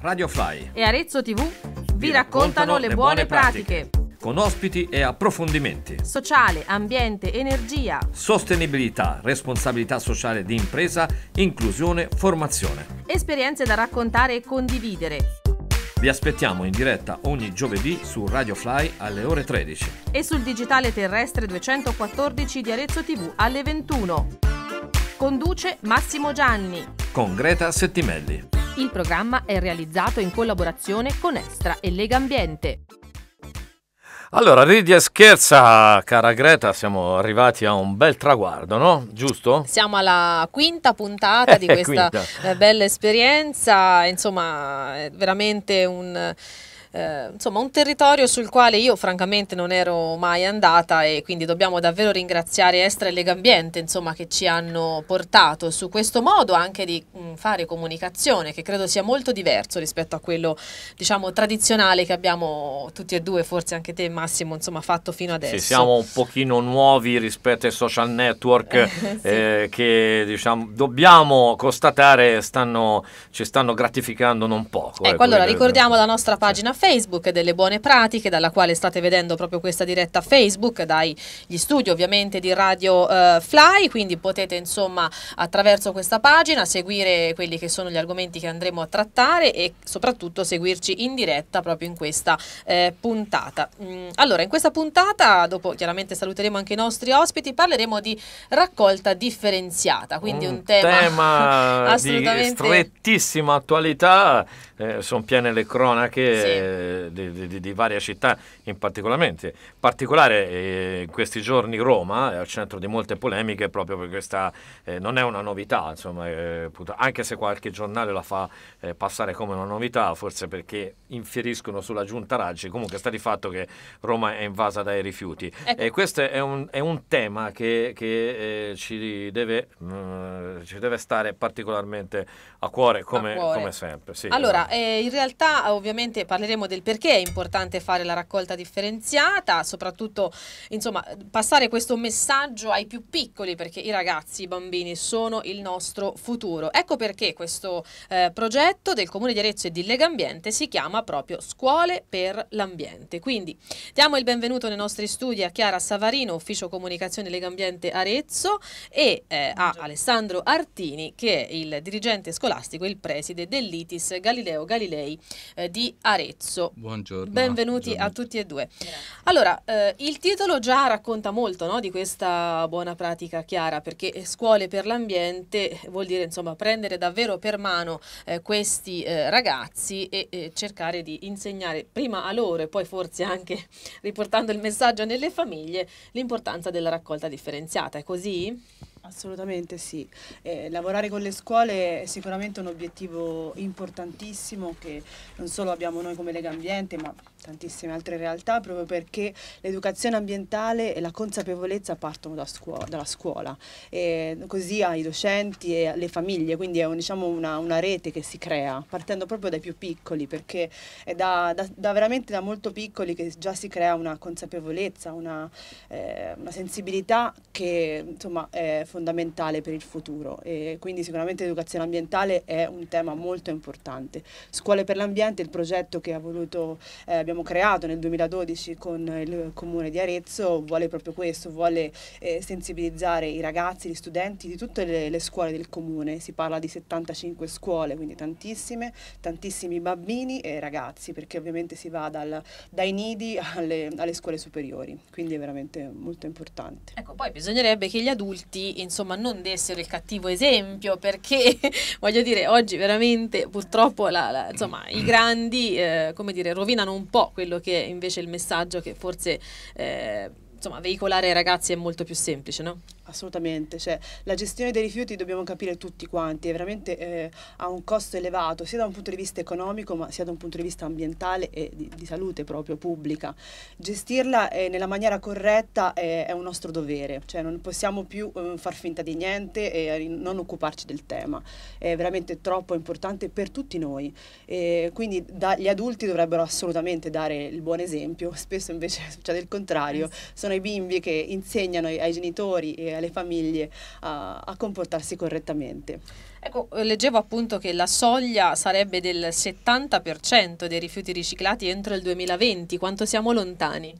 Radio Fly e Arezzo TV vi, vi raccontano, raccontano, le buone, buone pratiche. pratiche con ospiti e approfondimenti. Sociale, ambiente, energia. Sostenibilità, responsabilità sociale di impresa, inclusione, formazione. Esperienze da raccontare e condividere. Vi aspettiamo in diretta ogni giovedì su Radio Fly alle ore 13 e sul digitale terrestre 214 di Arezzo TV alle 21. Conduce Massimo Gianni. Con Greta Settimelli. Il programma è realizzato in collaborazione con Extra e Lega Ambiente. Allora, ridi e scherza, cara Greta, siamo arrivati a un bel traguardo, no? Giusto? Siamo alla quinta puntata di eh, questa eh, bella esperienza, insomma, è veramente un eh, insomma un territorio sul quale io francamente non ero mai andata e quindi dobbiamo davvero ringraziare Estra e Legambiente insomma, che ci hanno portato su questo modo anche di mh, mm, fare comunicazione che credo sia molto diverso rispetto a quello diciamo tradizionale che abbiamo tutti e due, forse anche te Massimo, insomma fatto fino adesso. Sì, siamo un pochino nuovi rispetto ai social network sì. eh, che diciamo dobbiamo constatare stanno, ci stanno gratificando non poco. Ecco, ecco allora ricordiamo eh, la nostra pagina sì. Facebook e delle buone pratiche, dalla quale state vedendo proprio questa diretta Facebook, dagli studi ovviamente di Radio eh, Fly, quindi potete insomma attraverso questa pagina seguire quelli che sono gli argomenti che andremo a trattare e soprattutto seguirci in diretta proprio in questa eh, puntata. Mm, allora, in questa puntata, dopo chiaramente saluteremo anche i nostri ospiti, parleremo di raccolta differenziata, quindi un, un mm, tema, tema assolutamente... di strettissima attualità eh, sono piene le cronache sì. eh, di, di, di, varie città, in particolarmente. particolare eh, in questi giorni Roma è eh, al centro di molte polemiche proprio perché questa eh, non è una novità, insomma, anche se qualche giornale la fa passare come una novità, forse perché infieriscono sulla giunta Raggi, comunque sta di fatto che Roma è invasa dai rifiuti. Ecco. E questo è un, è un tema che, che ci, deve, mh, mm, ci, deve, stare particolarmente a cuore come, a cuore. come sempre. Sì, allora, eh, in realtà ovviamente parleremo del perché è importante fare la raccolta differenziata, soprattutto insomma, passare questo messaggio ai più piccoli perché i ragazzi, i bambini sono il nostro futuro. Ecco perché questo eh, progetto del Comune di Arezzo e di Lega Ambiente si chiama proprio Scuole per l'Ambiente. Quindi diamo il benvenuto nei nostri studi a Chiara Savarino, Ufficio Comunicazione Lega Ambiente Arezzo e eh, a Alessandro Artini che è il dirigente scolastico e il preside dell'ITIS Galileo Galileo Galilei eh, di Arezzo. Buongiorno. Benvenuti Buongiorno. a tutti e due. Grazie. Allora, eh, il titolo già racconta molto no, di questa buona pratica chiara, perché eh, scuole per l'ambiente vuol dire insomma prendere davvero per mano eh, questi eh, ragazzi e eh, cercare di insegnare prima a loro e poi forse anche riportando il messaggio nelle famiglie l'importanza della raccolta differenziata. È così? Assolutamente sì, eh, lavorare con le scuole è sicuramente un obiettivo importantissimo che non solo abbiamo noi come Lega Ambiente ma tantissime altre realtà proprio perché l'educazione ambientale e la consapevolezza partono da scuola, dalla scuola e così ai docenti e alle famiglie, quindi è un, diciamo una, una, rete che si crea partendo proprio dai più piccoli perché è da, da, da veramente da molto piccoli che già si crea una consapevolezza, una, eh, una sensibilità che insomma è fondamentale per il futuro e quindi sicuramente l'educazione ambientale è un tema molto importante. Scuole per l'ambiente, il progetto che ha voluto, eh, abbiamo abbiamo creato nel 2012 con il comune di Arezzo vuole proprio questo, vuole eh, sensibilizzare i ragazzi, gli studenti di tutte le, le, scuole del comune, si parla di 75 scuole, quindi tantissime, tantissimi bambini e ragazzi, perché ovviamente si va dal, dai nidi alle, alle scuole superiori, quindi è veramente molto importante. Ecco, poi bisognerebbe che gli adulti, insomma, non dessero il cattivo esempio, perché voglio dire, oggi veramente purtroppo la, la, insomma, i grandi, eh, come dire, rovinano un po' quello che è invece il messaggio che forse eh, insomma, veicolare ai ragazzi è molto più semplice, no? Assolutamente, cioè, la gestione dei rifiuti dobbiamo capire tutti quanti, è veramente eh, ha un costo elevato sia da un punto di vista economico ma sia da un punto di vista ambientale e di, di salute proprio pubblica. Gestirla eh, nella maniera corretta eh, è un nostro dovere, cioè non possiamo più eh, far finta di niente e eh, non occuparci del tema, è veramente troppo importante per tutti noi, e quindi da, gli adulti dovrebbero assolutamente dare il buon esempio, spesso invece succede il contrario, eh sono i bimbi che insegnano ai, ai genitori e alle famiglie a, a comportarsi correttamente. Ecco, eh, leggevo appunto che la soglia sarebbe del 70% dei rifiuti riciclati entro il 2020, quanto siamo lontani?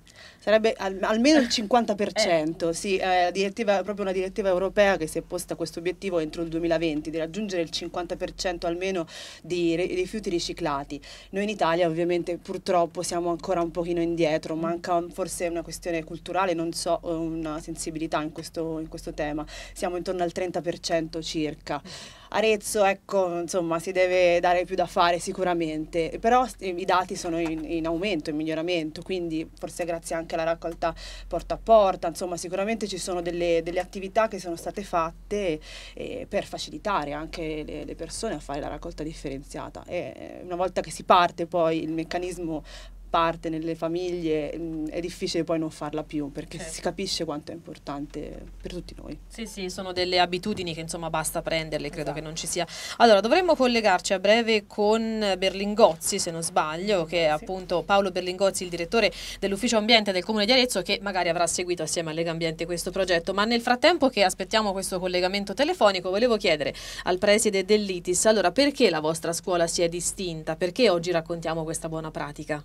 sarebbe al, almeno il 50%, eh. sì, è eh, proprio una direttiva europea che si è posta questo obiettivo entro il 2020 di raggiungere il 50% almeno di rifiuti riciclati. Noi in Italia ovviamente purtroppo siamo ancora un pochino indietro, mm. manca forse una questione culturale, non so, una sensibilità in questo, in questo tema, siamo intorno al 30% circa. Mm. Arezzo, ecco, insomma, si deve dare più da fare sicuramente, però i dati sono in, in aumento, in miglioramento, quindi forse grazie anche alla la raccolta porta a porta, insomma sicuramente ci sono delle, delle attività che sono state fatte eh, per facilitare anche le, le, persone a fare la raccolta differenziata e eh, una volta che si parte poi il meccanismo parte nelle famiglie mh, mm, è difficile poi non farla più perché certo. si capisce quanto è importante per tutti noi. Sì, sì, sono delle abitudini che insomma basta prenderle, credo esatto. che non ci sia. Allora, dovremmo collegarci a breve con Berlingozzi, se non sbaglio, che è appunto Paolo Berlingozzi, il direttore dell'ufficio ambiente del Comune di Arezzo che magari avrà seguito assieme a Lega Ambiente questo progetto, ma nel frattempo che aspettiamo questo collegamento telefonico, volevo chiedere al preside dell'ITIS, allora perché la vostra scuola si è distinta? Perché oggi raccontiamo questa buona pratica?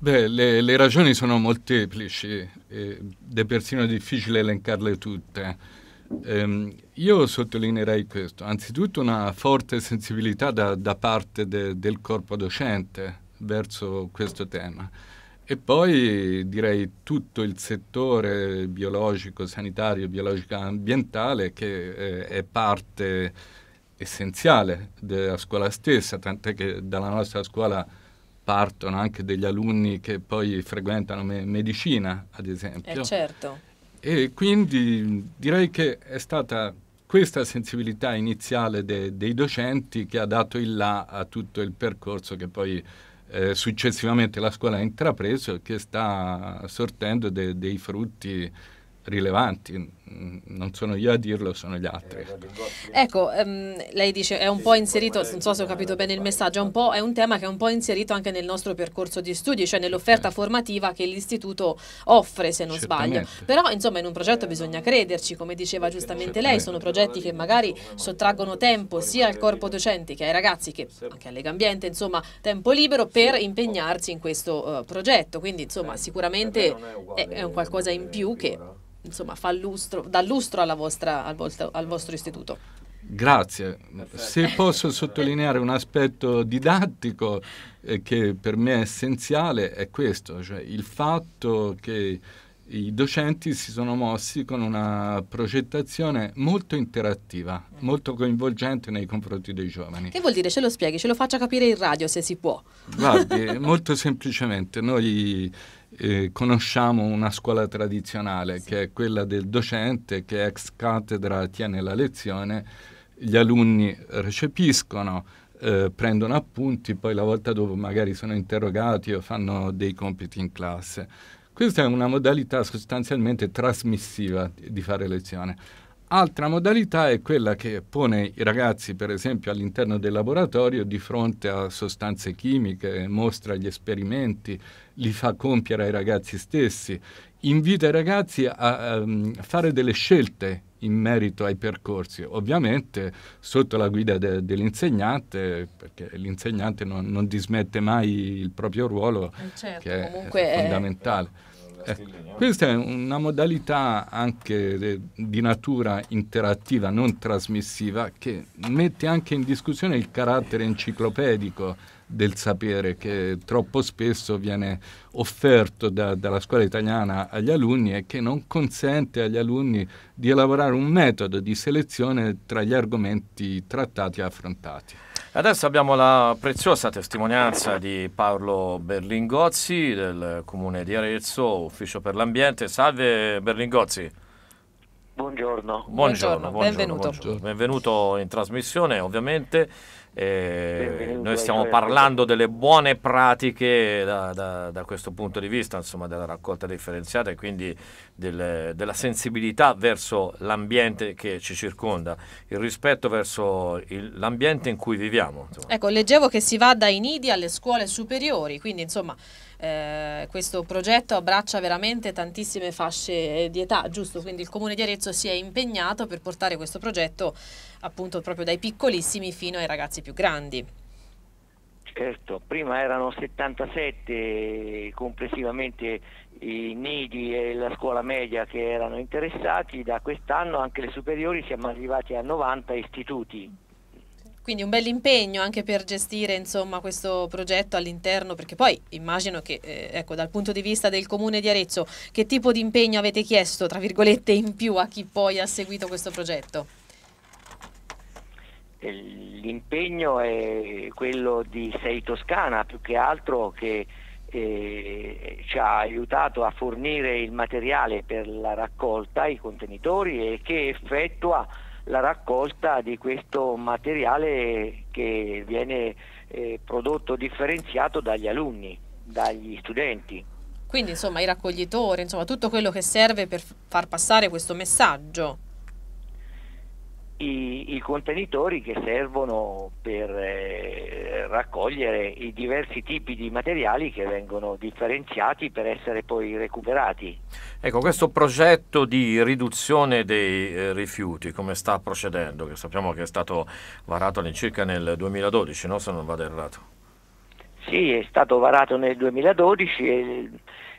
Beh, le, le, ragioni sono molteplici ed è persino difficile elencarle tutte. Ehm, io sottolineerei questo, anzitutto una forte sensibilità da, da parte de, del corpo docente verso questo tema e poi direi tutto il settore biologico, sanitario, biologico ambientale che eh, è parte essenziale della scuola stessa, tant'è che dalla nostra scuola partono anche degli alunni che poi frequentano me- medicina, ad esempio. Eh certo. E quindi direi che è stata questa sensibilità iniziale de- dei docenti che ha dato il là a tutto il percorso che poi eh, successivamente la scuola ha intrapreso e che sta sortendo de- dei frutti rilevanti. Mm, non sono io a dirlo, sono gli altri. Ecco, um, lei dice è un po' inserito, non so se ho capito bene il messaggio, è un, è un tema che è un po' inserito anche nel nostro percorso di studi, cioè nell'offerta formativa che l'istituto offre, se non sbaglio. Però, insomma, in un progetto bisogna crederci, come diceva giustamente lei, sono progetti che magari sottraggono tempo sia al corpo docenti che ai ragazzi, che anche all'Egambiente, insomma, tempo libero per impegnarsi in questo uh, progetto. Quindi, insomma, sicuramente è, è un qualcosa in più che insomma, fa lustro, dà lustro vostra, al, vostro, al vostro istituto. Grazie. Se posso sottolineare un aspetto didattico eh, che per me è essenziale è questo, cioè il fatto che i docenti si sono mossi con una progettazione molto interattiva, mm. molto coinvolgente nei confronti dei giovani. Che vuol dire? Ce lo spieghi, ce lo faccia capire in radio se si può. Guardi, molto semplicemente, noi eh, conosciamo una scuola tradizionale sì. che è quella del docente che ex cattedra tiene la lezione, gli alunni recepiscono, eh, prendono appunti, poi la volta dopo magari sono interrogati o fanno dei compiti in classe. Questa è una modalità sostanzialmente trasmissiva di fare lezione. Altra modalità è quella che pone i ragazzi, per esempio, all'interno del laboratorio di fronte a sostanze chimiche, mostra gli esperimenti, li fa compiere ai ragazzi stessi, invita i ragazzi a, a ehm, fare delle scelte in merito ai percorsi, ovviamente sotto la guida de, dell'insegnante, perché l'insegnante non, non, dismette mai il proprio ruolo, eh, certo, che è fondamentale. È ecco. Questa è una modalità anche de, di natura interattiva, non trasmissiva, che mette anche in discussione il carattere enciclopedico del sapere che troppo spesso viene offerto da, dalla scuola italiana agli alunni e che non consente agli alunni di elaborare un metodo di selezione tra gli argomenti trattati e affrontati. Adesso abbiamo la preziosa testimonianza di Paolo Berlingozzi del Comune di Arezzo, Ufficio per l'Ambiente. Salve Berlingozzi. Buongiorno. Buongiorno, buongiorno, buongiorno benvenuto. Buongiorno. Benvenuto in trasmissione, ovviamente. Eh, noi stiamo parlando delle buone pratiche da, da, da, questo punto di vista, insomma, della raccolta differenziata e quindi del, della sensibilità verso l'ambiente che ci circonda, il rispetto verso il, l'ambiente in cui viviamo. Insomma. Ecco, leggevo che si va dai nidi alle scuole superiori, quindi insomma eh, questo progetto abbraccia veramente tantissime fasce di età, giusto? Quindi il Comune di Arezzo si è impegnato per portare questo progetto appunto proprio dai piccolissimi fino ai ragazzi più grandi. Certo, prima erano 77 complessivamente i nidi e la scuola media che erano interessati, da quest'anno anche le superiori siamo arrivati a 90 istituti. Quindi un bel impegno anche per gestire insomma, questo progetto all'interno, perché poi immagino che eh, ecco, dal punto di vista del comune di Arezzo che tipo di impegno avete chiesto, tra virgolette, in più a chi poi ha seguito questo progetto? Eh, l'impegno è quello di Sei Toscana più che altro che eh, ci ha aiutato a fornire il materiale per la raccolta, i contenitori e che effettua la raccolta di questo materiale che viene eh, prodotto differenziato dagli alunni, dagli studenti. Quindi insomma i raccoglitori, insomma tutto quello che serve per far passare questo messaggio i, i contenitori che servono per eh, raccogliere i diversi tipi di materiali che vengono differenziati per essere poi recuperati. Ecco, questo progetto di riduzione dei eh, rifiuti come sta procedendo? Che sappiamo che è stato varato all'incirca nel 2012, no? se non vado errato. Sì, è stato varato nel 2012 e,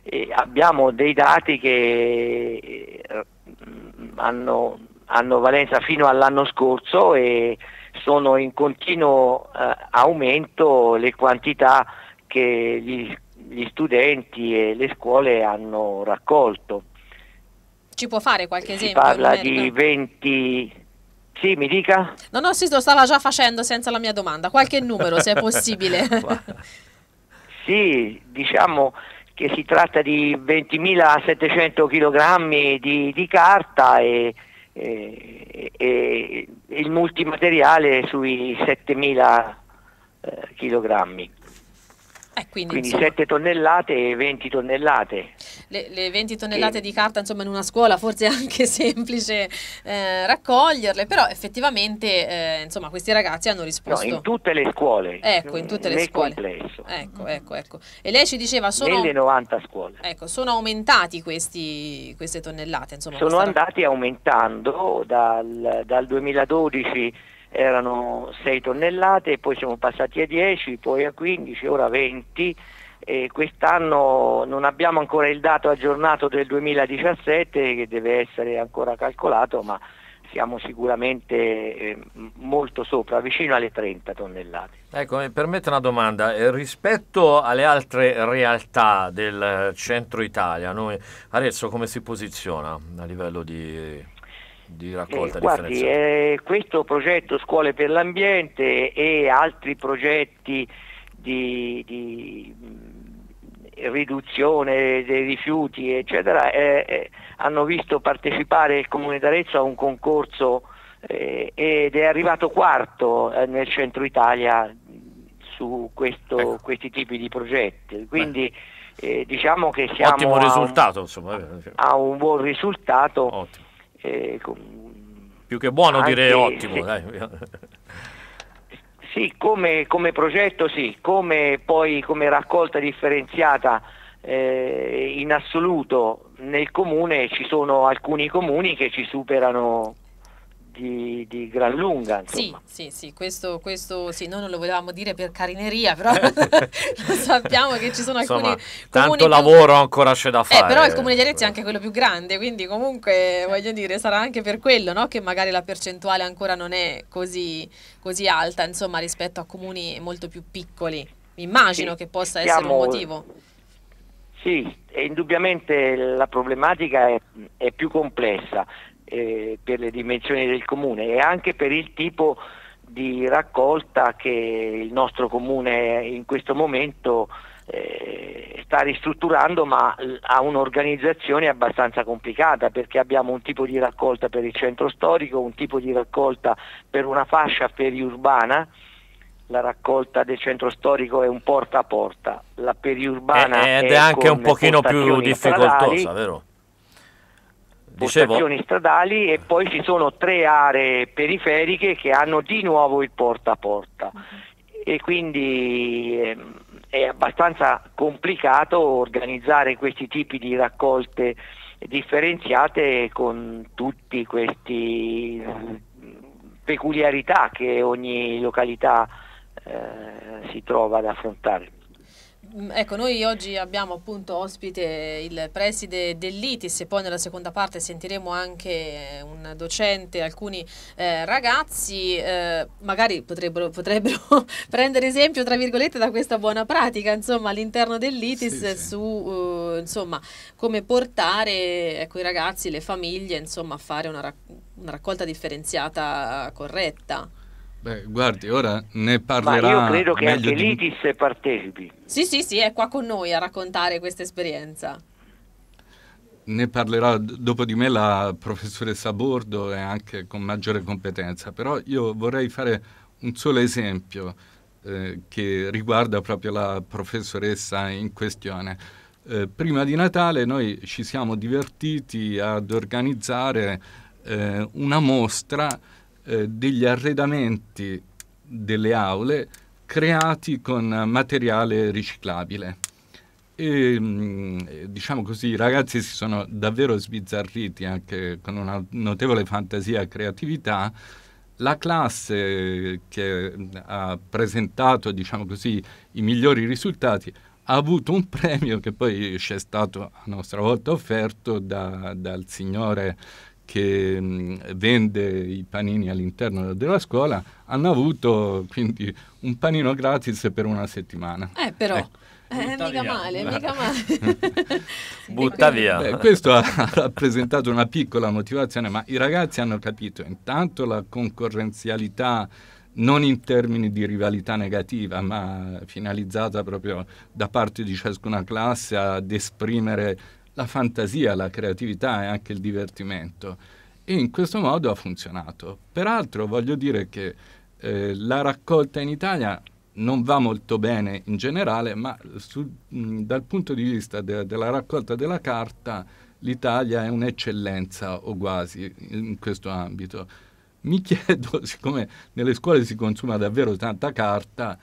e abbiamo dei dati che eh, hanno hanno valenza fino all'anno scorso e sono in continuo eh, aumento le quantità che gli, gli studenti e le scuole hanno raccolto. Ci può fare qualche esempio? Si parla di 20, sì, mi dica? No, no, sì, lo stava già facendo senza la mia domanda. Qualche numero, se è possibile. sì, diciamo che si tratta di 20.700 kg di, di, carta e e, il multimateriale sui 7.000 kg. Eh, eh, quindi, quindi 7 tonnellate e 20 tonnellate le, le 20 tonnellate che... di carta insomma in una scuola forse è anche semplice eh, raccoglierle, però effettivamente eh, insomma questi ragazzi hanno risposto. No, in tutte le scuole. Ecco, in tutte le nel scuole. Complesso. Ecco, ecco, ecco. E lei ci diceva sono... Nelle 90 scuole. Ecco, sono aumentati questi, queste tonnellate, insomma. Sono andati aumentando dal, dal 2012 erano 6 tonnellate, poi siamo passati a 10, poi a 15, ora 20 quest'anno non abbiamo ancora il dato aggiornato del 2017 che deve essere ancora calcolato, ma siamo sicuramente eh, molto sopra, vicino alle 30 tonnellate. Ecco, mi eh, permette una domanda, eh, rispetto alle altre realtà del centro Italia, noi, Arezzo come si posiziona a livello di, di raccolta eh, guardi, questo progetto Scuole per l'Ambiente e altri progetti di, di riduzione dei rifiuti, eccetera, hanno visto partecipare il Comune d'Arezzo a un concorso eh, ed è arrivato quarto eh, nel centro Italia su questo, ecco. questi tipi di progetti. Quindi eh, diciamo che siamo Ottimo risultato, a, un, insomma. Eh. a un buon risultato. Eh, con, Più che buono direi ottimo. Se, Sì, come, come progetto sì, come poi come raccolta differenziata eh, in assoluto nel comune ci sono alcuni comuni che ci superano di, di gran lunga. Insomma. Sì, sì, sì, questo, questo sì, noi non lo volevamo dire per carineria, però sappiamo che ci sono insomma, alcuni Tanto lavoro più... ancora c'è da fare. Eh, però il comune di Arezzo è eh. anche quello più grande, quindi comunque eh. voglio dire sarà anche per quello no? che magari la percentuale ancora non è così, così alta insomma, rispetto a comuni molto più piccoli. Immagino sì, che possa essere un motivo. Sì, indubbiamente la problematica è, è più complessa eh, per le dimensioni del comune e anche per il tipo di raccolta che il nostro comune in questo momento eh, sta ristrutturando ma ha un'organizzazione abbastanza complicata perché abbiamo un tipo di raccolta per il centro storico, un tipo di raccolta per una fascia periurbana la raccolta del centro storico è un porta a porta, la periurbana eh, eh ed è, è anche un pochino più difficoltosa, vero? postazioni stradali e poi ci sono tre aree periferiche che hanno di nuovo il porta a porta e quindi ehm, è abbastanza complicato organizzare questi tipi di raccolte differenziate con tutti questi mm, peculiarità che ogni località eh, si trova ad affrontare. Mm, ecco, noi oggi abbiamo appunto ospite il preside dell'ITIS e poi nella seconda parte sentiremo anche eh, un docente, alcuni eh, ragazzi eh, magari potrebbero, potrebbero prendere esempio tra virgolette da questa buona pratica insomma all'interno dell'ITIS sì, su uh, insomma come portare ecco, i ragazzi, le famiglie insomma a fare una, racc una raccolta differenziata corretta. Beh, guardi, ora ne parlerà. Ma io credo che anche di... l'ITIS partecipi. Sì, sì, sì, è qua con noi a raccontare questa esperienza. Ne parlerà dopo di me la professoressa Bordo e anche con maggiore competenza, però io vorrei fare un solo esempio eh, che riguarda proprio la professoressa in questione. Eh, prima di Natale noi ci siamo divertiti ad organizzare eh, una mostra eh, degli arredamenti delle aule creati con materiale riciclabile. E, mm, diciamo così, i ragazzi si sono davvero sbizzarriti anche con una notevole fantasia e creatività. La classe che mm, ha presentato diciamo così, i migliori risultati ha avuto un premio che poi ci è stato a nostra volta offerto da, dal signore che mm, vende i panini all'interno della scuola hanno avuto quindi un panino gratis per una settimana. Eh però... Ecco. Eh, mica male, mica male. Butta via. Beh, questo ha rappresentato una piccola motivazione, ma i ragazzi hanno capito intanto la concorrenzialità non in termini di rivalità negativa, ma finalizzata proprio da parte di ciascuna classe ad esprimere la fantasia, la creatività e anche il divertimento. E in questo modo ha funzionato. Peraltro voglio dire che eh, la raccolta in Italia non va molto bene in generale, ma su, mh, dal punto di vista de- della raccolta della carta l'Italia è un'eccellenza o quasi in questo ambito. Mi chiedo, siccome nelle scuole si consuma davvero tanta carta,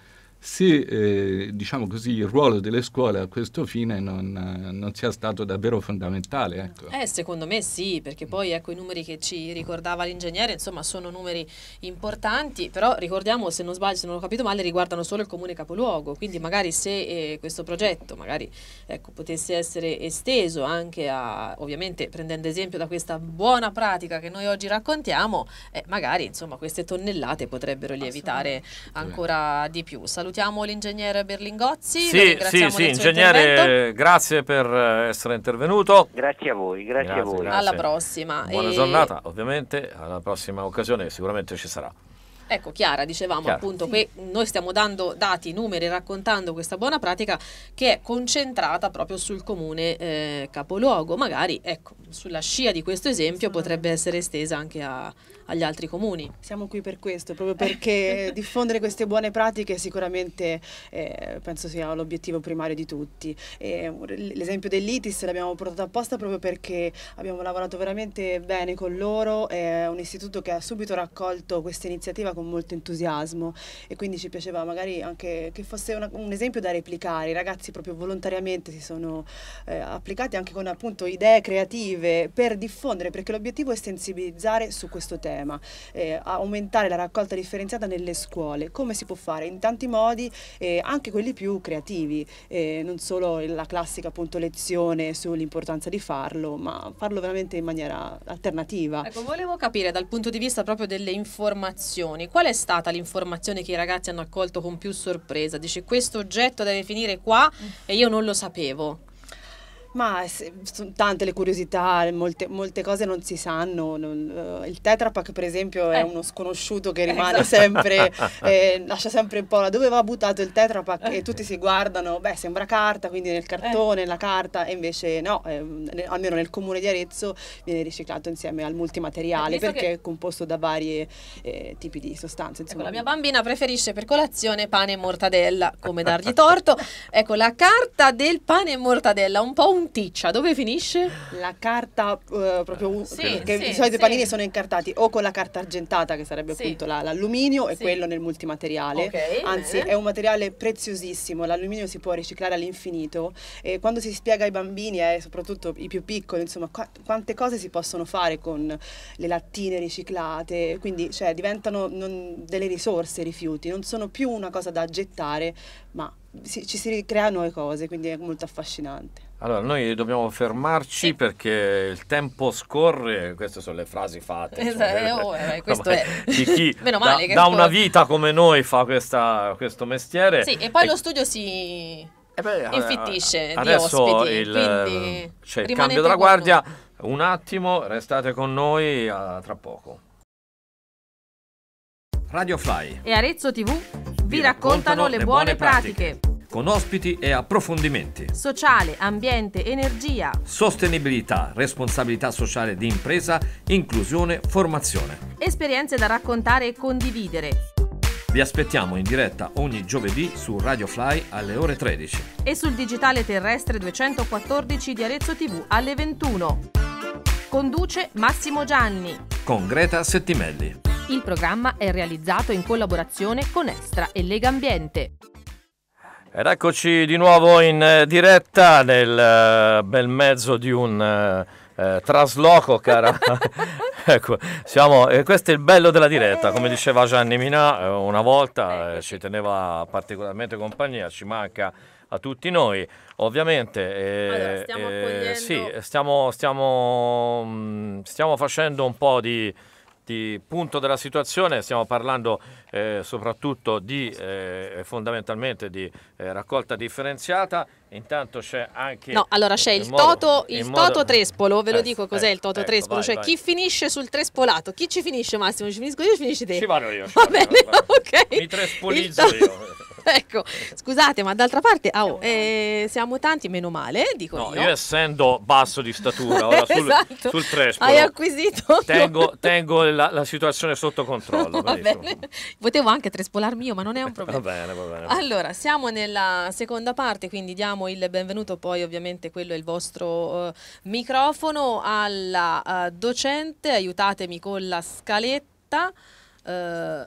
se eh, diciamo così, il ruolo delle scuole a questo fine non, non sia stato davvero fondamentale. Ecco. Eh, secondo me sì, perché poi ecco, i numeri che ci ricordava l'ingegnere insomma, sono numeri importanti, però ricordiamo, se non sbaglio, se non ho capito male, riguardano solo il comune capoluogo, quindi magari se eh, questo progetto magari, ecco, potesse essere esteso anche a, ovviamente prendendo esempio da questa buona pratica che noi oggi raccontiamo, eh, magari insomma, queste tonnellate potrebbero lievitare ancora di più. Salutiamo Salutiamo l'ingegnere Berlingozzi. Sì, sì, sì ingegnere, grazie per eh, essere intervenuto. Grazie a voi, grazie, grazie a voi. Grazie. Alla prossima. Buona e... giornata, ovviamente, alla prossima occasione sicuramente ci sarà. Ecco, Chiara, dicevamo Chiara. appunto che noi stiamo dando dati, numeri, raccontando questa buona pratica che è concentrata proprio sul comune eh, capoluogo. Magari, ecco, sulla scia di questo esempio potrebbe essere estesa anche a, agli altri comuni. Siamo qui per questo, proprio eh. perché diffondere queste buone pratiche sicuramente eh, penso sia l'obiettivo primario di tutti. l'esempio dell'ITIS l'abbiamo portato apposta proprio perché abbiamo lavorato veramente bene con loro, è un istituto che ha subito raccolto questa iniziativa con molto entusiasmo e quindi ci piaceva magari anche che fosse una, un esempio da replicare, i ragazzi proprio volontariamente si sono eh, applicati anche con appunto idee creative per diffondere, perché l'obiettivo è sensibilizzare su questo tema problema, eh, aumentare la raccolta differenziata nelle scuole, come si può fare? In tanti modi, eh, anche quelli più creativi, eh, non solo la classica appunto lezione sull'importanza di farlo, ma farlo veramente in maniera alternativa. Ecco, volevo capire dal punto di vista proprio delle informazioni, qual è stata l'informazione che i ragazzi hanno accolto con più sorpresa? Dice questo oggetto deve finire qua e io non lo sapevo. Ma sono tante le curiosità, molte, molte cose non si sanno. Non, uh, il Tetrapack, per esempio, eh. è uno sconosciuto che rimane esatto. sempre, eh, lascia sempre un po' la dove va buttato il Tetrapack eh. e tutti si guardano, beh, sembra carta, quindi nel cartone, eh. la carta, e invece no, eh, almeno nel comune di Arezzo viene riciclato insieme al multimateriale perché è composto da vari tipi di sostanze. Ecco, la mia bambina preferisce per colazione pane e mortadella, come dargli torto. ecco, la carta del pane e mortadella, un po' un canticcia dove finisce? La carta eh, proprio uh, sì, che sì, di solito i panini sono incartati o con la carta argentata che sarebbe appunto la, l'alluminio e quello nel multimateriale. Okay, Anzi, bene. è un materiale preziosissimo, l'alluminio si può riciclare all'infinito e quando si spiega ai bambini, eh, soprattutto i più piccoli, insomma, qua, quante cose si possono fare con le lattine riciclate, quindi cioè, diventano non, delle risorse rifiuti, non sono più una cosa da gettare, ma si, ci si ricreano le cose, quindi è molto affascinante. Allora, noi dobbiamo fermarci sì. perché il tempo scorre, queste sono le frasi fatte. Esatto, cioè, oh, eh, questo è. Di chi Meno male da, da una vita come noi fa questa, questo mestiere. Sì, e poi e... lo studio si eh beh, eh, infittisce adesso di ospiti, il, quindi... Cioè, il cambio della guardia, noi. un attimo, restate con noi a, tra poco. Radio Fly e Arezzo TV vi, vi raccontano, raccontano, le buone, buone pratiche. pratiche con ospiti e approfondimenti. Sociale, ambiente, energia. Sostenibilità, responsabilità sociale di impresa, inclusione, formazione. Esperienze da raccontare e condividere. Vi aspettiamo in diretta ogni giovedì su Radio Fly alle ore 13 e sul digitale terrestre 214 di Arezzo TV alle 21. Conduce Massimo Gianni con Greta Settimelli. Il programma è realizzato in collaborazione con Extra e Lega Ambiente. Ed eccoci di nuovo in eh, diretta nel eh, bel mezzo di un eh, eh trasloco, cara. ecco, siamo, eh, questo è il bello della diretta, come diceva Gianni Minà eh, una volta, ci teneva particolarmente compagnia, ci manca a tutti noi. Ovviamente allora, stiamo, sì, stiamo, stiamo, mm, stiamo facendo un po' di... Infatti, punto della situazione, stiamo parlando eh, soprattutto di, eh, fondamentalmente di eh, raccolta differenziata Intanto c'è anche. No, allora c'è il, il Toto, il, il modo... Toto Trespolo, ve lo eh, dico ecco, cos'è eh, il Toto ecco, Trespolo, vai, cioè vai. chi finisce sul Trespolato, chi ci finisce Massimo? Ci finisco io o finisci te? Ci vado io. Ci Va bene, vado, ok. Mi trespolizzo to... io. ecco, scusate, ma d'altra parte ah, oh, eh, siamo tanti, meno male, dico no, io. io essendo basso di statura, ora sul, esatto. sul trespolo, hai acquisito tengo, tengo la, la, situazione sotto controllo. Potevo anche trespolarmi io, ma non è un problema. va bene, va bene. Allora, siamo nella seconda parte, quindi diamo diamo il benvenuto, poi ovviamente quello è il vostro eh, microfono, alla eh, docente, aiutatemi con la scaletta. Eh,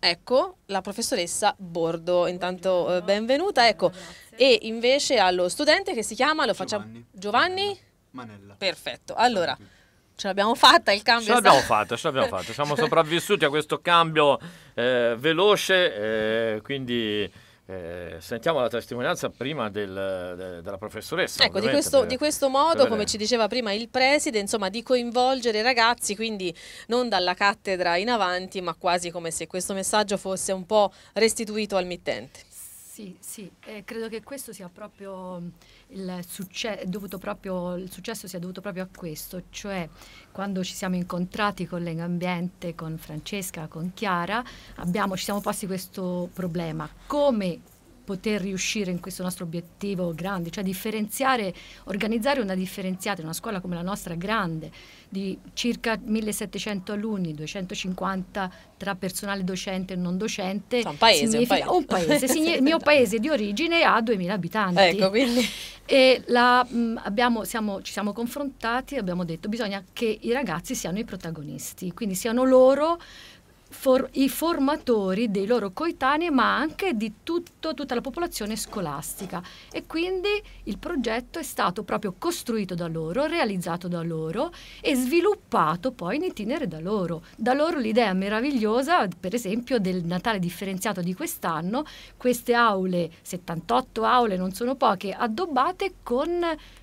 ecco, la professoressa Bordo, intanto eh, benvenuta, ecco. E invece allo studente che si chiama, lo facciamo... Giovanni? Giovanni? Manella. Perfetto, allora, ce l'abbiamo fatta il cambio. Ce l'abbiamo fatta, ce l'abbiamo fatta, siamo sopravvissuti a questo cambio eh, veloce, eh, quindi... Eh, sentiamo la testimonianza prima del, de, della professoressa. Ecco, di questo, per, di questo, modo, come ci diceva prima il preside, insomma, di coinvolgere i ragazzi, quindi non dalla cattedra in avanti, ma quasi come se questo messaggio fosse un po' restituito al mittente. Sì, sì, eh, credo che questo sia proprio mm, il successo, dovuto proprio, il successo sia dovuto proprio a questo, cioè quando ci siamo incontrati con Lega Ambiente, con Francesca, con Chiara, abbiamo, ci siamo posti questo problema, come poter riuscire in questo nostro obiettivo grande, cioè differenziare, organizzare una differenziata, una scuola come la nostra grande, di circa 1700 alunni, 250 tra personale docente e non docente. Cioè, un paese, un paese. Un paese signi- mio esatto. paese di origine ha 2000 abitanti. Ecco, quindi... E la, mh, mm, abbiamo, siamo, ci siamo confrontati e abbiamo detto che bisogna che i ragazzi siano i protagonisti, quindi siano loro for i formatori dei loro coetanei ma anche di tutto, tutta la popolazione scolastica e quindi il progetto è stato proprio costruito da loro, realizzato da loro e sviluppato poi in itinere da loro. Da loro l'idea meravigliosa per esempio del Natale differenziato di quest'anno, queste aule, 78 aule non sono poche, addobbate con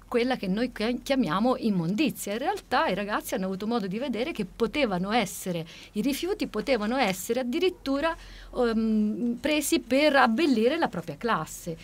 quella che noi chiamiamo immondizia. In realtà i ragazzi hanno avuto modo di vedere che potevano essere, i rifiuti potevano essere addirittura um, presi per abbellire la propria classe.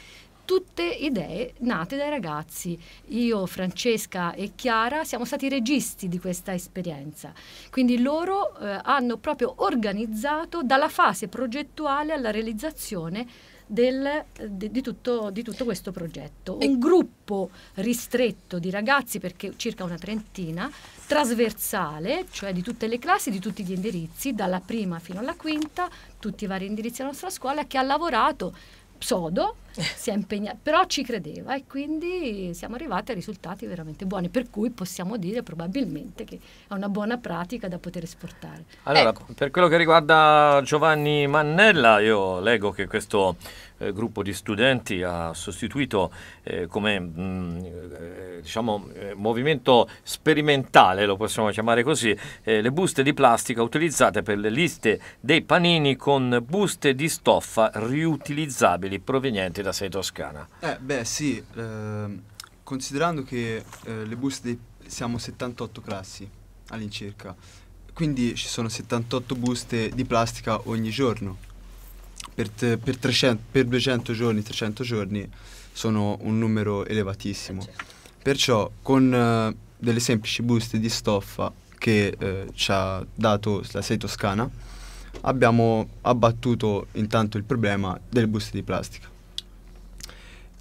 Tutte idee nate dai ragazzi. Io, Francesca e Chiara siamo stati registi di questa esperienza. Quindi loro eh, hanno proprio organizzato dalla fase progettuale alla realizzazione del, di, di, tutto, di, tutto, questo progetto. Un gruppo ristretto di ragazzi, perché circa una trentina, trasversale, cioè di tutte le classi, di tutti gli indirizzi, dalla prima fino alla quinta, tutti i vari indirizzi della nostra scuola, che ha lavorato sodo si è impegnata, però ci credeva e quindi siamo arrivati a risultati veramente buoni, per cui possiamo dire probabilmente che è una buona pratica da poter esportare. Allora, ecco. per quello che riguarda Giovanni Mannella, io leggo che questo eh, gruppo di studenti ha sostituito eh, come mh, mm, eh, diciamo, eh, movimento sperimentale, lo possiamo chiamare così, le buste di plastica utilizzate per le liste dei panini con buste di stoffa riutilizzabili provenienti da sei toscana. Eh, beh, sì, eh, considerando che eh, le buste dei, siamo 78 classi all'incirca, quindi ci sono 78 buste di plastica ogni giorno. Per, te, per, 300, per 200 giorni, 300 giorni sono un numero elevatissimo. Eh, certo. Perciò con eh, delle semplici buste di stoffa che eh, ci ha dato la Sei Toscana abbiamo abbattuto intanto il problema delle buste di plastica.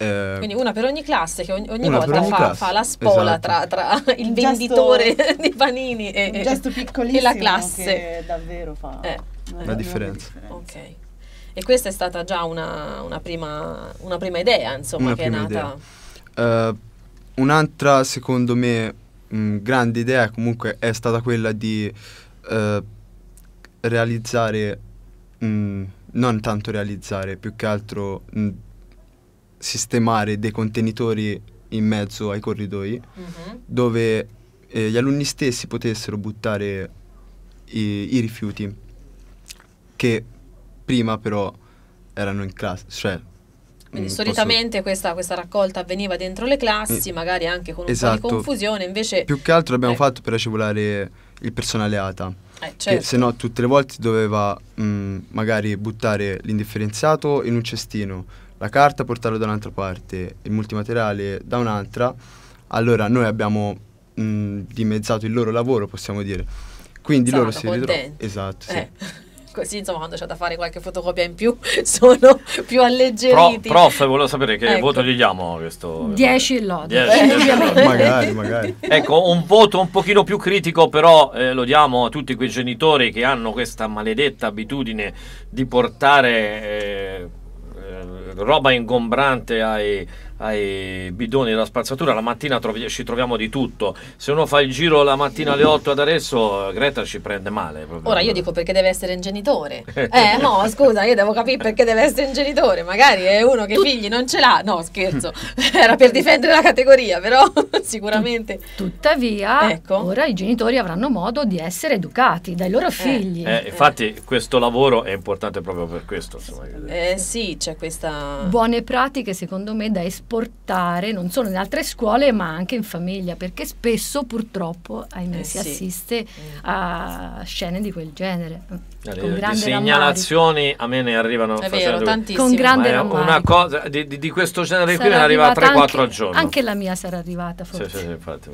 Eh, Quindi una per ogni classe che ogni, ogni volta ogni fa, fa, la spola esatto. tra, tra, il un venditore gesto, di panini e, e, la classe. Che davvero fa eh. la differenza. differenza. Okay. E questa è stata già una, una, prima, una prima, idea, insomma, una che è nata. Uh, un'altra, secondo me, mh, mm, grande idea comunque è stata quella di uh, realizzare, mh, mm, non tanto realizzare, più che altro mh, mm, sistemare dei contenitori in mezzo ai corridoi mm-hmm. dove eh, gli alunni stessi potessero buttare i, i, rifiuti che prima però erano in classe, cioè quindi mm, solitamente posso... questa, questa, raccolta avveniva dentro le classi, eh, magari anche con un esatto. po' di esatto. confusione, invece... Più che altro l'abbiamo eh. fatto per agevolare il personale ATA, eh, certo. se no tutte le volte doveva mh, mm, magari buttare l'indifferenziato in un cestino, la carta, portarlo da un'altra parte, il multimateriale da un'altra, allora noi abbiamo mh, dimezzato il loro lavoro, possiamo dire. Quindi Sarà loro si ritrovano... Esatto, eh. così insomma quando c'è da fare qualche fotocopia in più sono più alleggeriti Pro, prof volevo sapere che ecco. voto gli diamo a questo 10 lodi eh, magari magari ecco un voto un pochino più critico però eh, lo diamo a tutti quei genitori che hanno questa maledetta abitudine di portare eh, roba ingombrante ai, ai bidoni della spazzatura, la mattina trovi, ci troviamo di tutto. Se uno fa il giro la mattina alle 8 ad adesso, Greta ci prende male. Proprio. Ora io dico perché deve essere un genitore. eh, no, scusa, io devo capire perché deve essere un genitore. Magari è uno che Tut- figli non ce l'ha. No, scherzo, era per difendere la categoria, però sicuramente. Tuttavia, ecco. ora i genitori avranno modo di essere educati dai loro eh, figli. Eh, eh, infatti, questo lavoro è importante proprio per questo. Insomma. Eh, sì, c'è questa. Buone pratiche, secondo me, da esporre portare non solo in altre scuole ma anche in famiglia perché spesso purtroppo ahimè, eh si sì. assiste mm. a scene di quel genere. Allora, mm, eh, segnalazioni a me ne arrivano vero, con grande rammarico. Una cosa di, di, questo genere sarà qui ne arriva 3-4 al giorno. Anche la mia sarà arrivata forse. Sì, sì, infatti.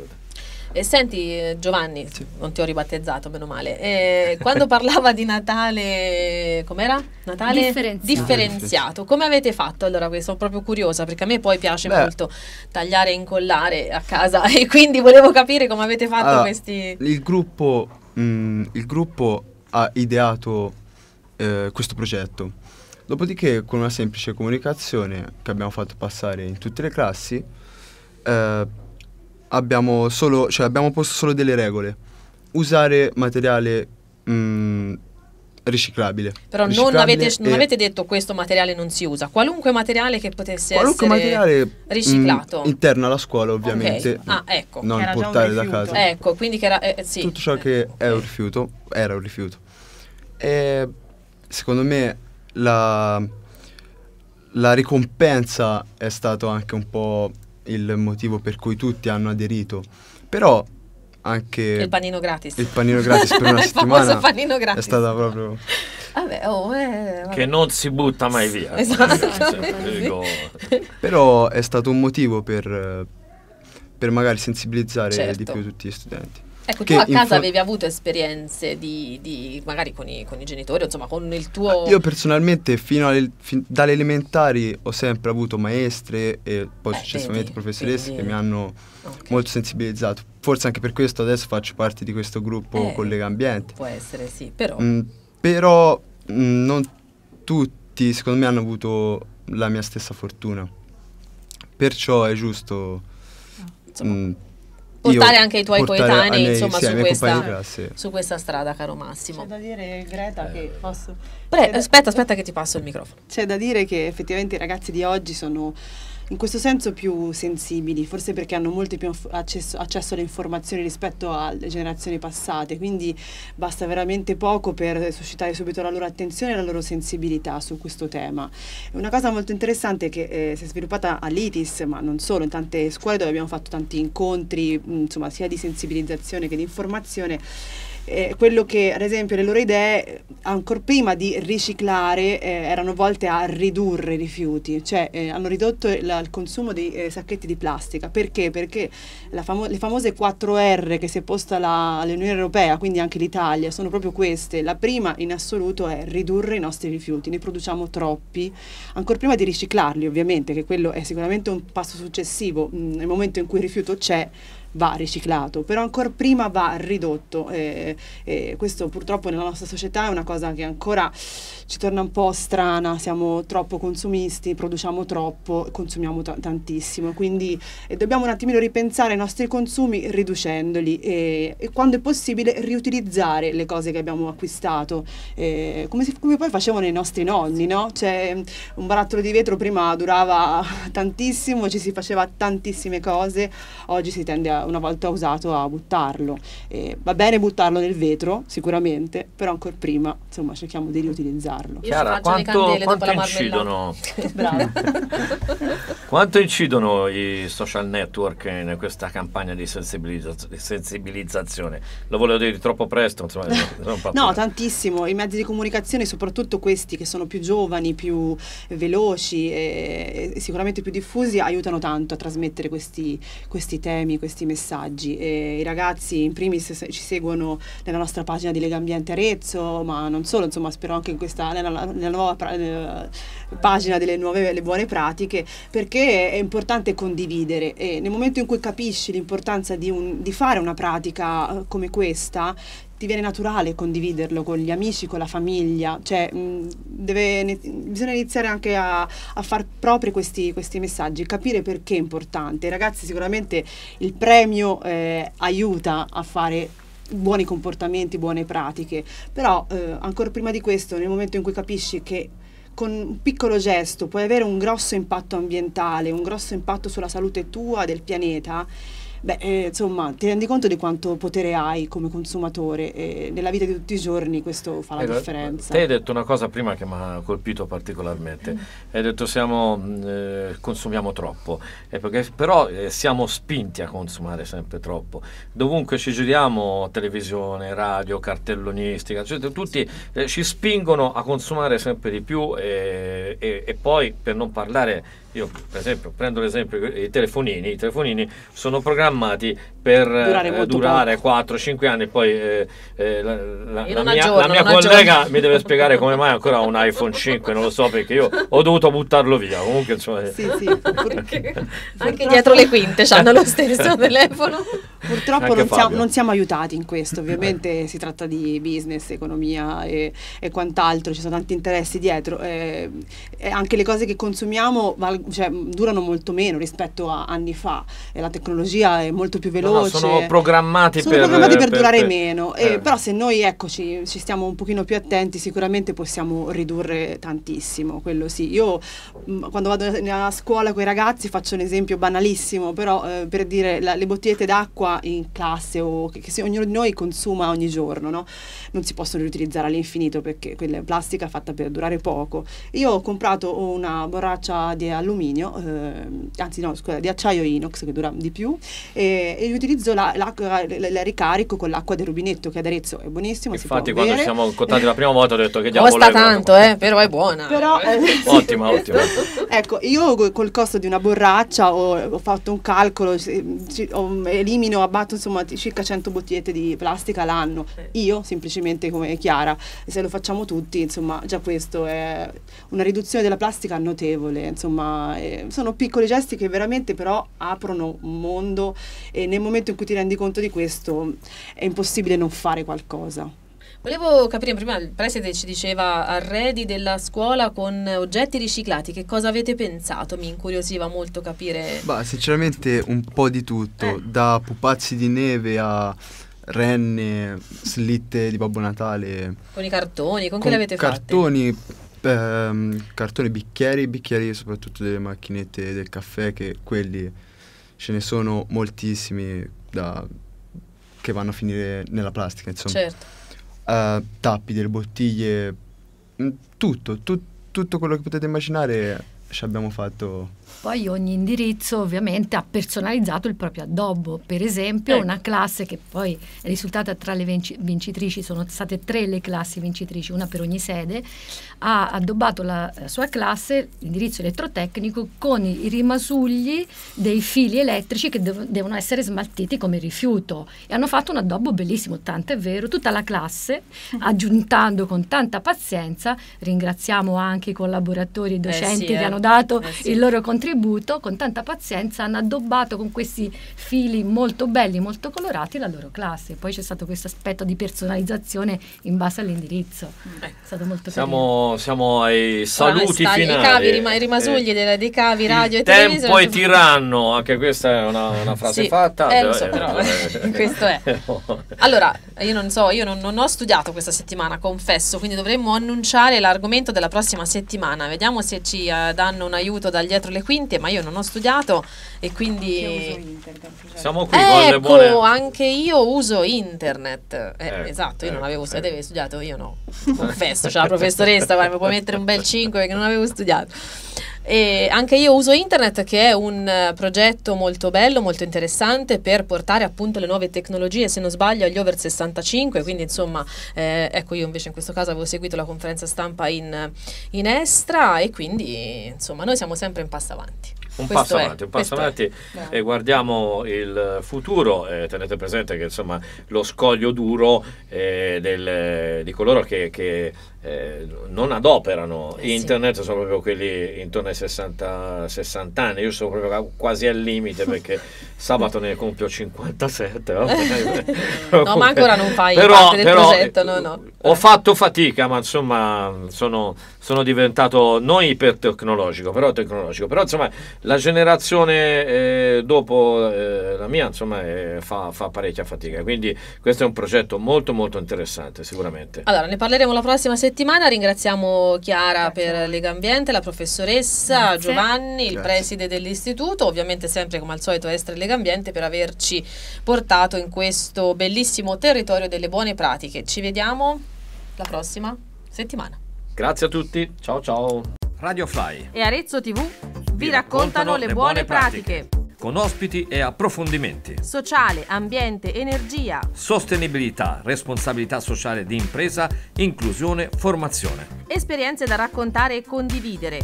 E senti Giovanni, sì. non ti ho ribattezzato, meno male. Eh, quando parlava di Natale, com'era? Natale differenziato. differenziato. Come avete fatto? Allora, sono proprio curiosa perché a me poi piace Beh. molto tagliare e incollare a casa e quindi volevo capire come avete fatto allora, questi... Il gruppo, mh, mm, il gruppo ha ideato eh, questo progetto. Dopodiché con una semplice comunicazione che abbiamo fatto passare in tutte le classi, eh, abbiamo, solo, cioè abbiamo posto solo delle regole. Usare materiale mh, mm, riciclabile. Però riciclabile non, avete, non, avete, detto questo materiale non si usa, qualunque materiale che potesse qualunque essere materiale, mm, riciclato. Mh, interno alla scuola ovviamente. Okay. Ah, ecco. Non portare da casa. Ecco, quindi che era... Eh, eh sì. Tutto ciò che okay. è un rifiuto, era un rifiuto. E secondo me la, la ricompensa è stata anche un po' il motivo per cui tutti hanno aderito, però anche... Il panino gratis. Il panino gratis per una settimana. Il panino gratis. È stata proprio... Vabbè, oh, eh, vabbè. Che non si butta mai via. Esatto. Eh, cioè, però è stato un motivo per, per magari sensibilizzare certo. di più tutti gli studenti. Ecco, tu a casa infa- avevi avuto esperienze di, di magari con i, con i, genitori, insomma, con il tuo... Io personalmente fino, alle, fin, dalle elementari ho sempre avuto maestre e poi eh, successivamente vedi, professoresse vedi. che mi hanno okay. molto sensibilizzato. Forse anche per questo adesso faccio parte di questo gruppo eh, collega ambiente. Può essere, sì, però... Mm, però mh, mm, non tutti, secondo me, hanno avuto la mia stessa fortuna. Perciò è giusto... Oh, insomma... Mh, mm, portare anche i tuoi coetanei lei, insomma, sì, su, questa, su, questa, strada, caro Massimo. C'è da dire, Greta, che eh. posso... Pre- aspetta, aspetta che ti passo il microfono. C'è da dire che effettivamente i ragazzi di oggi sono in questo senso più sensibili, forse perché hanno molto più accesso, accesso alle informazioni rispetto alle generazioni passate, quindi basta veramente poco per suscitare subito la loro attenzione e la loro sensibilità su questo tema. Una cosa molto interessante che eh, si è sviluppata all'ITIS, ma non solo, in tante scuole dove abbiamo fatto tanti incontri, insomma, sia di sensibilizzazione che di informazione, eh, quello che ad esempio le loro idee, ancora prima di riciclare, eh, erano volte a ridurre i rifiuti, cioè eh, hanno ridotto il, il consumo dei eh, sacchetti di plastica. Perché? Perché famo le famose 4R che si è posta l'Unione Europea, quindi anche l'Italia, sono proprio queste. La prima in assoluto è ridurre i nostri rifiuti, ne produciamo troppi, ancora prima di riciclarli ovviamente, che quello è sicuramente un passo successivo, mh, mm, nel momento in cui il rifiuto c'è va riciclato, però ancora prima va ridotto. E, e questo purtroppo nella nostra società è una cosa che ancora ci torna un po' strana, siamo troppo consumisti, produciamo troppo, consumiamo tantissimo, quindi dobbiamo un attimino ripensare i nostri consumi riducendoli e, e, quando è possibile riutilizzare le cose che abbiamo acquistato, eh, come, si, come, poi facevano i nostri nonni, no? Cioè un barattolo di vetro prima durava tantissimo, ci si faceva tantissime cose, oggi si tende a una volta usato a buttarlo. Eh, va bene buttarlo nel vetro, sicuramente, però ancora prima insomma, cerchiamo di riutilizzarlo. Chiara, quanto, quanto incidono? quanto incidono i social network in questa campagna di sensibilizza- sensibilizzazione? Lo volevo dire troppo presto, insomma, no, tantissimo. I mezzi di comunicazione, soprattutto questi che sono più giovani, più veloci e, e sicuramente più diffusi, aiutano tanto a trasmettere questi, questi temi, questi messaggi. E I ragazzi in primis ci seguono nella nostra pagina di Lega Ambiente Arezzo, ma non solo, insomma spero anche in questa, nella, nella nuova nella eh, pagina delle nuove le buone pratiche, perché è importante condividere e nel momento in cui capisci l'importanza di, di, fare una pratica eh, come questa, ti viene naturale condividerlo con gli amici, con la famiglia, cioè mh, deve, bisogna iniziare anche a, a far propri questi, questi, messaggi, capire perché è importante. ragazzi sicuramente il premio eh, aiuta a fare buoni comportamenti, buone pratiche, però eh, ancora prima di questo, nel momento in cui capisci che con un piccolo gesto puoi avere un grosso impatto ambientale, un grosso impatto sulla salute tua, del pianeta, Beh, eh, insomma, ti rendi conto di quanto potere hai come consumatore e nella vita di tutti i giorni questo fa la eh, differenza. Te hai detto una cosa prima che mi ha colpito particolarmente, mm. hai detto siamo, mm, eh, consumiamo troppo, perché, però eh, siamo spinti a consumare sempre troppo. Dovunque ci giriamo, televisione, radio, cartellonistica, cioè, tutti eh, ci spingono a consumare sempre di più e, e, e poi per non parlare io, per esempio, prendo l'esempio, i telefonini, i telefonini sono programmati per durare, eh, durare 4-5 anni, poi eh, eh, la, la, la, mia, aggiorno, la, mia, collega aggiorno. mi deve spiegare come mai ancora ho un iPhone 5, non lo so perché io ho dovuto buttarlo via. Comunque, insomma, sì, sì. anche, anche dietro le quinte hanno lo stesso telefono. Purtroppo non siamo, non siamo, aiutati in questo, ovviamente si tratta di business, economia e, e quant'altro, ci sono tanti interessi dietro. Eh, anche le cose che consumiamo cioè, durano molto meno rispetto a anni fa e la tecnologia è molto più veloce. No, no, sono programmati, sono per, programmati per, per, durare per, meno, eh. Eh, però se noi eccoci, ci stiamo un pochino più attenti sicuramente possiamo ridurre tantissimo, quello sì. Io mh, mm, quando vado a scuola con i ragazzi faccio un esempio banalissimo, però eh, per dire la, le bottigliette d'acqua in classe o che, che ognuno di noi consuma ogni giorno, no? non si possono riutilizzare all'infinito perché quella è plastica fatta per durare poco. Io ho comprato una borraccia di alluminio alluminio, eh, anzi no scusa, di acciaio inox che dura di più e, e utilizzo la, la, la, la, ricarico con l'acqua del rubinetto che ad Arezzo è buonissimo. Infatti quando ci siamo incontrati la prima volta ho detto che diavolo... Costa tanto eh, però è buona. Però, eh, ottima, ottima. ecco, io col costo di una borraccia ho, ho fatto un calcolo, ci, ho, elimino, abbatto insomma circa 100 bottigliette di plastica l'anno. Eh. Io semplicemente come Chiara, se lo facciamo tutti insomma già questo è una riduzione della plastica notevole, insomma eh, sono piccoli gesti che veramente però aprono un mondo e nel momento in cui ti rendi conto di questo è impossibile non fare qualcosa. Volevo capire, prima il preside ci diceva arredi della scuola con oggetti riciclati, che cosa avete pensato? Mi incuriosiva molto capire. Bah, sinceramente un po' di tutto, eh. da pupazzi di neve a renne, slitte di Babbo Natale. Con i cartoni, con, con che l'avete fatto? Cartoni, ehm, cartone bicchieri, bicchieri soprattutto delle macchinette del caffè, che quelli ce ne sono moltissimi da, che vanno a finire nella plastica, insomma. Certo. Uh, tappi delle bottiglie, mm, tutto, tu, tutto quello che potete immaginare ci abbiamo fatto poi ogni indirizzo ovviamente ha personalizzato il proprio addobbo, per esempio ecco. una classe che poi è risultata tra le vincitrici, sono state tre le classi vincitrici, una per ogni sede, ha addobbato la sua classe, l'indirizzo elettrotecnico, con i rimasugli dei fili elettrici che dev devono essere smaltiti come rifiuto e hanno fatto un addobbo bellissimo, tanto è vero, tutta la classe, aggiuntando con tanta pazienza, ringraziamo anche i collaboratori e i docenti eh sì, eh. che hanno dato eh sì. il loro contributo, contributo, con tanta pazienza hanno addobbato con questi fili molto belli, molto colorati la loro classe. Poi c'è stato questo aspetto di personalizzazione in base all'indirizzo. Beh, mm. È stato molto siamo, siamo ai saluti ah, finali. I cavi, rima, rimasugli eh, eh dei, cavi, radio e televisione. Tempo è tiranno, anche questa è una, una frase sì, fatta. Eh, lo so, eh, però, eh, questo è. Allora, io non so, io non, non ho studiato questa settimana, confesso, quindi dovremmo annunciare l'argomento della prossima settimana. Vediamo se ci eh, danno un aiuto da dietro le quinte, ma io non ho studiato e quindi... Cioè. Siamo qui ecco, con buone... anche io uso internet. Eh, eh, esatto, io eh, non avevo eh. studiato, studiato, io no. Confesso, c'è cioè la professoressa, guarda, mi puoi mettere un bel 5 perché non avevo studiato. E anche io uso internet che è un eh, progetto molto bello, molto interessante per portare appunto le nuove tecnologie, se non sbaglio, agli over 65, quindi insomma, eh, ecco io invece in questo caso avevo seguito la conferenza stampa in, in estra e quindi insomma noi siamo sempre un passo avanti. Un questo passo è, avanti, un passo avanti è. e guardiamo il futuro. Eh, tenete presente che insomma lo scoglio duro eh, del, di coloro che, che eh, non adoperano eh, internet sì. sono proprio quelli intorno ai 60, 60, anni io sono proprio quasi al limite perché sabato ne compio 57 no, ma ancora non fai però, parte del però, progetto no, no. Eh, ho fatto fatica ma insomma sono, sono diventato non iper tecnologico, però tecnologico però insomma la generazione eh, dopo eh, la mia insomma fa, fa parecchia fatica quindi questo è un progetto molto molto interessante sicuramente allora ne parleremo la prossima settimana settimana ringraziamo Chiara Grazie. per Legambiente, la professoressa, Grazie. Giovanni, il preside dell'istituto, ovviamente sempre come al solito Estre Legambiente per averci portato in questo bellissimo territorio delle buone pratiche. Ci vediamo la prossima settimana. Grazie a tutti, ciao ciao. Radio Fly e Arezzo TV vi, vi raccontano, raccontano, le buone, buone pratiche. pratiche con ospiti e approfondimenti. Sociale, ambiente, energia. Sostenibilità, responsabilità sociale di impresa, inclusione, formazione. Esperienze da raccontare e condividere.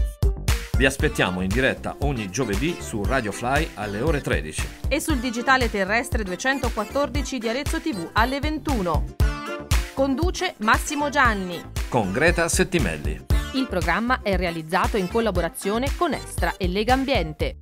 Vi aspettiamo in diretta ogni giovedì su Radio Fly alle ore 13 e sul digitale terrestre 214 di Arezzo TV alle 21. Conduce Massimo Gianni con Greta Settimelli. Il programma è realizzato in collaborazione con Extra e Lega Ambiente.